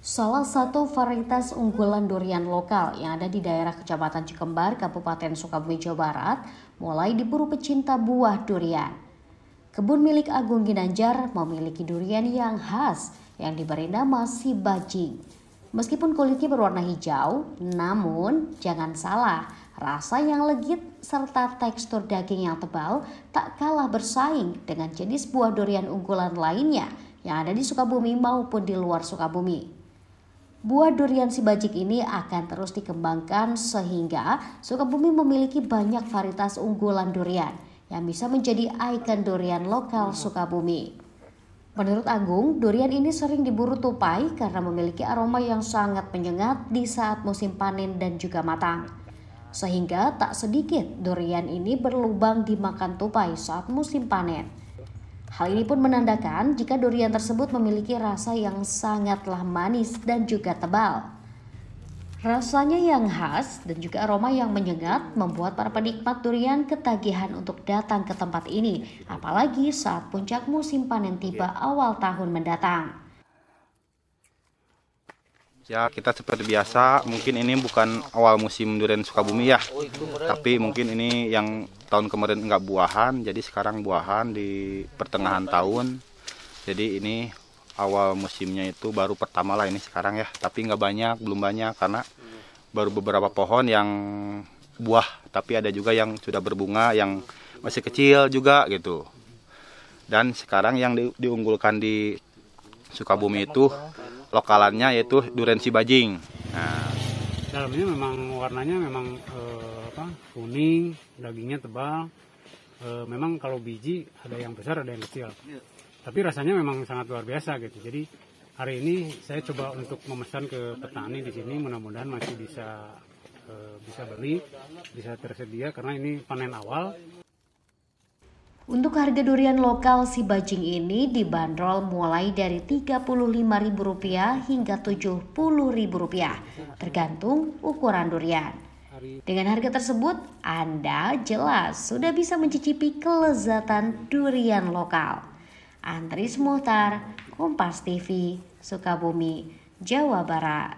Salah satu varietas unggulan durian lokal yang ada di daerah Kecamatan Cikembar, Kabupaten Sukabumi, Jawa Barat, mulai diburu pecinta buah durian. Kebun milik Agung Ginanjar memiliki durian yang khas yang diberi nama si bajing. Meskipun kulitnya berwarna hijau, namun jangan salah, rasa yang legit serta tekstur daging yang tebal tak kalah bersaing dengan jenis buah durian unggulan lainnya yang ada di Sukabumi maupun di luar Sukabumi. Buah durian si bajik ini akan terus dikembangkan sehingga Sukabumi memiliki banyak varietas unggulan durian yang bisa menjadi ikon durian lokal Sukabumi. Menurut Agung, durian ini sering diburu tupai karena memiliki aroma yang sangat menyengat di saat musim panen dan juga matang. Sehingga tak sedikit durian ini berlubang dimakan tupai saat musim panen. Hal ini pun menandakan jika durian tersebut memiliki rasa yang sangatlah manis dan juga tebal. Rasanya yang khas dan juga aroma yang menyengat membuat para penikmat durian ketagihan untuk datang ke tempat ini, apalagi saat puncak musim panen tiba iya. awal tahun mendatang. Ya, kita seperti biasa, mungkin ini bukan awal musim durian Sukabumi ya. Tapi mungkin ini yang tahun kemarin nggak buahan, jadi sekarang buahan di pertengahan tahun. Jadi ini awal musimnya itu baru pertama lah ini sekarang ya. Tapi nggak banyak, belum banyak karena baru beberapa pohon yang buah, tapi ada juga yang sudah berbunga yang masih kecil juga gitu. Dan sekarang yang di, diunggulkan di Sukabumi itu lokalannya yaitu duren Sibajing. Nah, dalamnya memang warnanya memang e, apa? kuning, dagingnya tebal. E, memang kalau biji ada yang besar, ada yang kecil. Iya. Tapi rasanya memang sangat luar biasa gitu. Jadi hari ini saya coba untuk memesan ke petani di sini mudah-mudahan masih bisa e, bisa beli, bisa tersedia karena ini panen awal. Untuk harga durian lokal si bajing ini dibanderol mulai dari Rp35.000 hingga Rp70.000 tergantung ukuran durian. Dengan harga tersebut, Anda jelas sudah bisa mencicipi kelezatan durian lokal. Antris Muhtar, Kompas TV, Sukabumi, Jawa Barat.